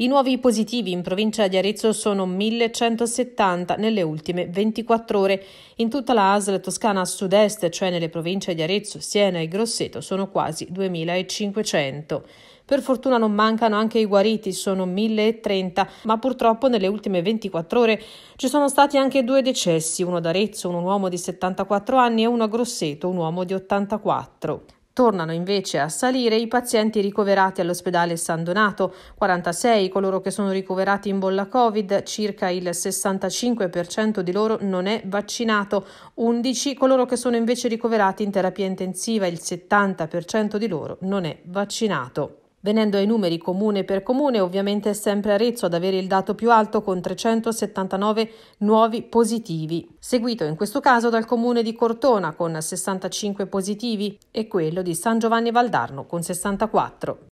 I nuovi positivi in provincia di Arezzo sono 1170 nelle ultime 24 ore. In tutta la ASL Toscana a sud-est, cioè nelle province di Arezzo, Siena e Grosseto, sono quasi 2500. Per fortuna non mancano anche i guariti, sono 1030, ma purtroppo nelle ultime 24 ore ci sono stati anche due decessi, uno ad Arezzo, un uomo di 74 anni e uno a Grosseto, un uomo di 84. Tornano invece a salire i pazienti ricoverati all'ospedale San Donato, 46 coloro che sono ricoverati in bolla Covid, circa il 65% di loro non è vaccinato, 11 coloro che sono invece ricoverati in terapia intensiva, il 70% di loro non è vaccinato. Venendo ai numeri comune per comune, ovviamente è sempre Arezzo ad avere il dato più alto con 379 nuovi positivi, seguito in questo caso dal comune di Cortona con 65 positivi e quello di San Giovanni Valdarno con 64.